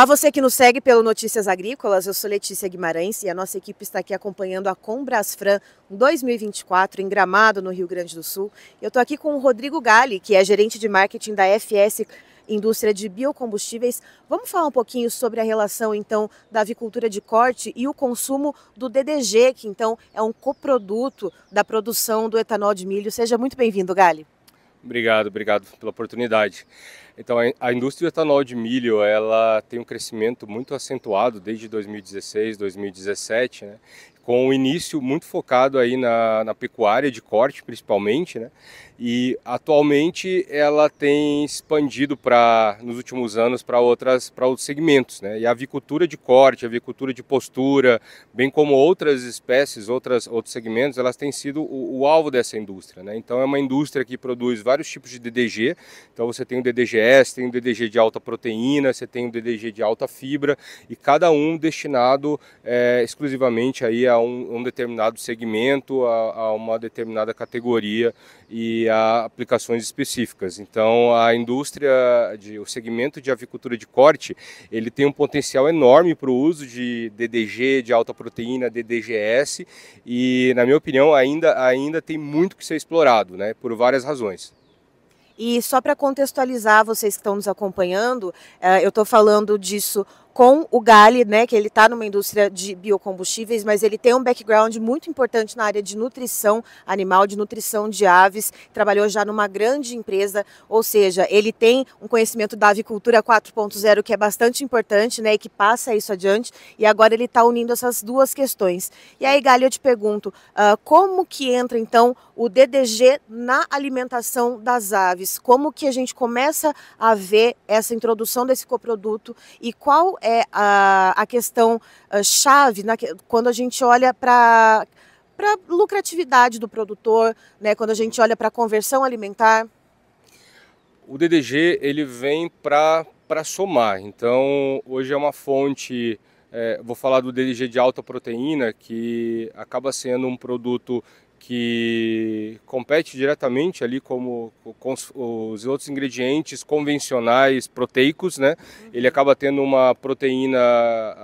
Olá, você que nos segue pelo Notícias Agrícolas, eu sou Letícia Guimarães e a nossa equipe está aqui acompanhando a Combrasfran 2024 em Gramado, no Rio Grande do Sul. Eu estou aqui com o Rodrigo Gali, que é gerente de marketing da FS Indústria de Biocombustíveis. Vamos falar um pouquinho sobre a relação então da avicultura de corte e o consumo do DDG, que então é um coproduto da produção do etanol de milho. Seja muito bem-vindo, Gali. Obrigado, obrigado pela oportunidade. Então, a indústria do etanol de milho, ela tem um crescimento muito acentuado desde 2016, 2017, né? com o início muito focado aí na, na pecuária de corte, principalmente, né? E atualmente ela tem expandido para nos últimos anos para outras para outros segmentos, né? E a avicultura de corte, a avicultura de postura, bem como outras espécies, outras outros segmentos, elas têm sido o, o alvo dessa indústria, né? Então é uma indústria que produz vários tipos de DDG. Então você tem o DDGS você tem o DDG de alta proteína, você tem o DDG de alta fibra e cada um destinado é, exclusivamente aí a um, um determinado segmento, a, a, uma determinada categoria e a aplicações específicas. Então a indústria, de, o segmento de avicultura de corte, ele tem um potencial enorme para o uso de DDG de alta proteína, DDGS e na minha opinião ainda ainda tem muito que ser explorado, né? Por várias razões. E só para contextualizar vocês que estão nos acompanhando, eh, eu estou falando disso com o Gali, né, que ele está numa indústria de biocombustíveis, mas ele tem um background muito importante na área de nutrição animal, de nutrição de aves, trabalhou já numa grande empresa, ou seja, ele tem um conhecimento da avicultura 4.0 que é bastante importante, né, e que passa isso adiante, e agora ele está unindo essas duas questões. E aí, Gali, eu te pergunto, uh, como que entra, então, o DDG na alimentação das aves? Como que a gente começa a ver essa introdução desse coproduto e qual é a, a questão a ah, chave na, quando a gente olha para para lucratividade do produtor, né, quando a gente olha para a conversão alimentar? O DDG ele vem para somar. Então, hoje é uma fonte, é, vou falar do DDG de alta proteína, que acaba sendo um produto que compete diretamente ali como com os outros ingredientes convencionais proteicos, né? Uhum. Ele acaba tendo uma proteína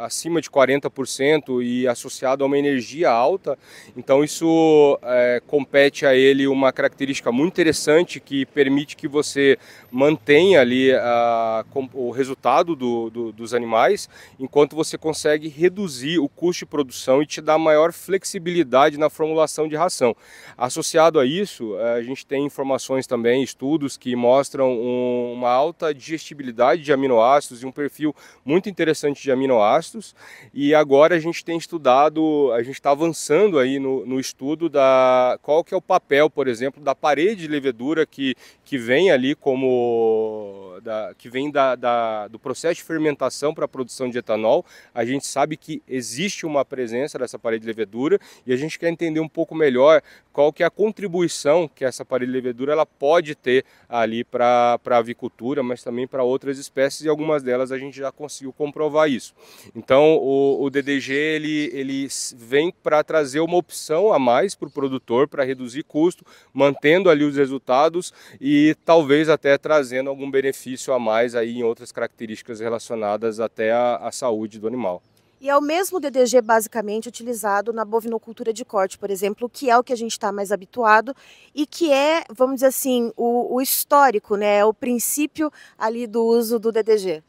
acima de 40% e associado a uma energia alta. Então isso é, compete a ele uma característica muito interessante que permite que você mantenha ali a, o resultado do, do, dos animais, enquanto você consegue reduzir o custo de produção e te dá maior flexibilidade na formulação de ração população. Então, associado a isso, eh, a gente tem informações também, estudos que mostram uma alta digestibilidade de aminoácidos e um perfil muito interessante de aminoácidos. E agora a gente tem estudado, a gente está avançando aí no, no estudo da qual que é o papel, por exemplo, da parede de levedura que, que vem ali como da, que vem da, da, do processo de fermentação para a produção de etanol. A gente sabe que existe uma presença dessa parede de levedura e a gente quer entender um pouco melhor qual é, qual que é a contribuição que essa parede levedura ela pode ter ali para a avicultura, mas também para outras espécies e algumas delas a gente já conseguiu comprovar isso. Então o, o DDG ele, ele vem para trazer uma opção a mais para o produtor para reduzir custo, mantendo ali os resultados e talvez até trazendo algum benefício a mais aí em outras características relacionadas até à saúde do animal. E é o mesmo DDG basicamente utilizado na bovinocultura de corte, por exemplo, que é o que a gente está mais habituado e que é, vamos dizer assim, o, o histórico, né, é o princípio ali do uso do DDG.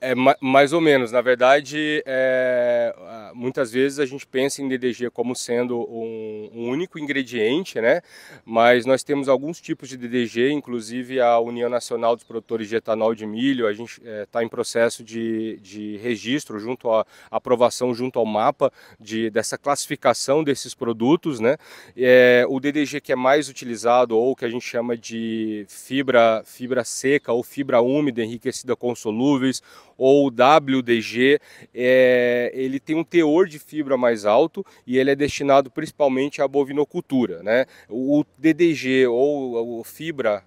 É, mais ou menos. Na verdade, é, muitas vezes a gente pensa em DDG como sendo um, um, único ingrediente, né? mas nós temos alguns tipos de DDG, inclusive a União Nacional dos Produtores de Etanol de Milho, a gente está é, tá em processo de, de registro, junto à aprovação junto ao mapa de, dessa classificação desses produtos. Né? É, o DDG que é mais utilizado, ou que a gente chama de fibra, fibra seca ou fibra úmida enriquecida com solúveis, ou WDG, é, ele tem um teor de fibra mais alto e ele é destinado principalmente à bovinocultura. Né? O DDG ou a fibra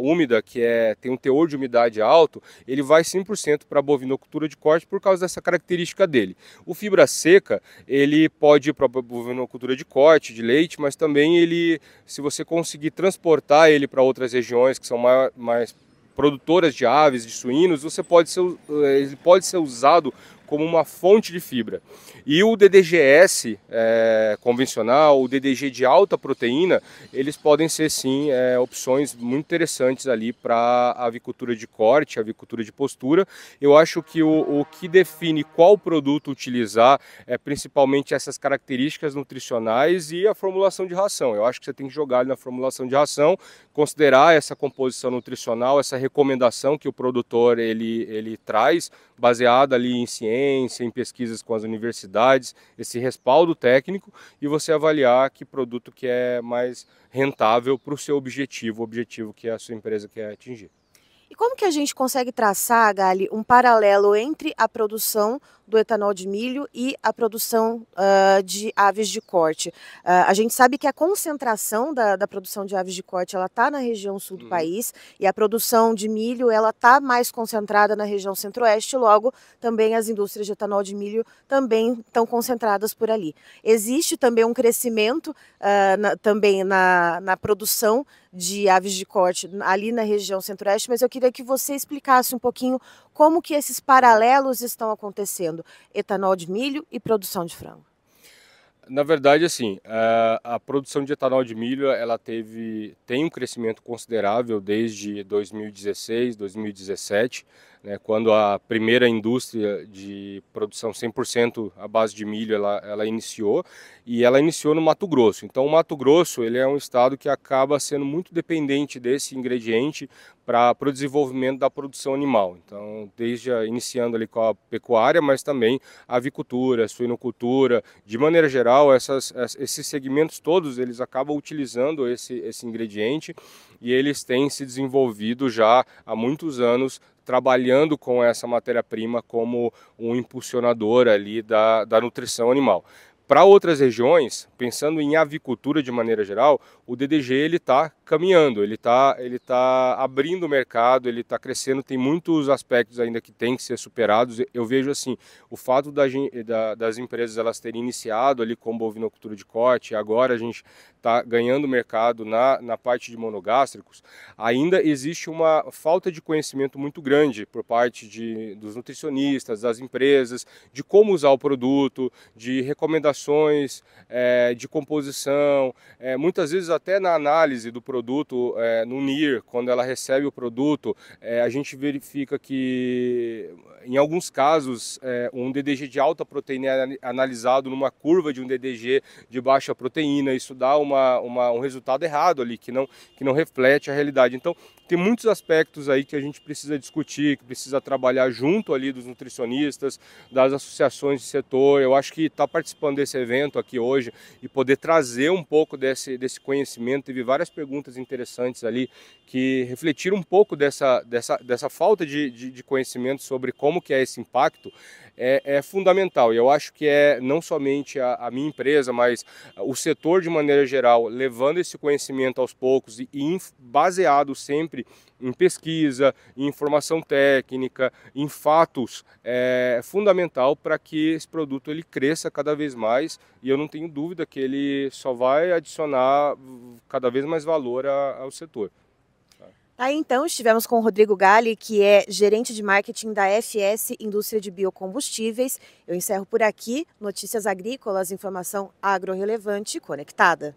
úmida, que é, tem um teor de umidade alto, ele vai 100% para a bovinocultura de corte por causa dessa característica dele. O fibra seca, ele pode ir para a bovinocultura de corte, de leite, mas também ele, se você conseguir transportar ele para outras regiões que são mais, mais produtoras de aves, de suínos, você pode ser, eh, ele pode ser usado como uma fonte de fibra. E o DDGS é, convencional, o DDG de alta proteína, eles podem ser sim é, opções muito interessantes ali para avicultura de corte, avicultura de postura. Eu acho que o, o que define qual produto utilizar é principalmente essas características nutricionais e a formulação de ração. Eu acho que você tem que jogar na formulação de ração, considerar essa composição nutricional, essa recomendação que o produtor ele, ele traz, baseada ali em ciência ciência, em pesquisas com as universidades, esse respaldo técnico e você avaliar que produto que é mais rentável para o seu objetivo, o objetivo que a sua empresa quer atingir. E como que a gente consegue traçar, Gali, um paralelo entre a produção do etanol de milho e a produção uh, de aves de corte. Uh, a gente sabe que a concentração da, da produção de aves de corte ela está na região sul do hum. país e a produção de milho ela está mais concentrada na região centro-oeste. Logo, também as indústrias de etanol de milho também estão concentradas por ali. Existe também um crescimento uh, na, também na, na produção de aves de corte ali na região centro-oeste, mas eu queria que você explicasse um pouquinho como que esses paralelos estão acontecendo, etanol de milho e produção de frango? Na verdade, assim, a, a produção de etanol de milho, ela teve, tem um crescimento considerável desde 2016, 2017, né, quando a primeira indústria de produção 100% à base de milho, ela, ela iniciou, e ela iniciou no Mato Grosso. Então, o Mato Grosso, ele é um estado que acaba sendo muito dependente desse ingrediente para o desenvolvimento da produção animal. Então, desde a, iniciando ali com a pecuária, mas também a avicultura, a suinocultura, de maneira geral, essas, esses segmentos todos eles acabam utilizando esse, esse ingrediente e eles têm se desenvolvido já há muitos anos trabalhando com essa matéria-prima como um impulsionador ali da, da nutrição animal. Para outras regiões, pensando em avicultura de maneira geral, o DDG ele está caminhando, ele está ele tá abrindo o mercado, ele está crescendo, tem muitos aspectos ainda que tem que ser superados. Eu vejo assim, o fato da, da, das empresas elas terem iniciado ali com bovinocultura de corte, agora a gente está ganhando mercado na, na parte de monogástricos, ainda existe uma falta de conhecimento muito grande por parte de, dos nutricionistas, das empresas, de como usar o produto, de recomendações, é, de composição, é, muitas vezes até na análise do produto produto, é, no NIR, quando ela recebe o produto, é, a gente verifica que, em alguns casos, é, um DDG de alta proteína é analisado numa curva de um DDG de baixa proteína. Isso dá uma, uma, um resultado errado ali, que não, que não reflete a realidade. Então, tem muitos aspectos aí que a gente precisa discutir, que precisa trabalhar junto ali dos nutricionistas, das associações de setor. Eu acho que estar tá participando desse evento aqui hoje e poder trazer um pouco desse, desse conhecimento, teve várias perguntas perguntas interessantes ali que refletiram um pouco dessa, dessa, dessa falta de, de, de conhecimento sobre como que é esse impacto é, é, fundamental. E eu acho que é não somente a, a minha empresa, mas o setor de maneira geral, levando esse conhecimento aos poucos e, e baseado sempre em pesquisa, em informação técnica, em fatos, é, é fundamental para que esse produto ele cresça cada vez mais e eu não tenho dúvida que ele só vai adicionar cada vez mais valor ao setor. Aí então estivemos com o Rodrigo Gale, que é gerente de marketing da FS Indústria de Biocombustíveis. Eu encerro por aqui. Notícias agrícolas, informação agro relevante conectada.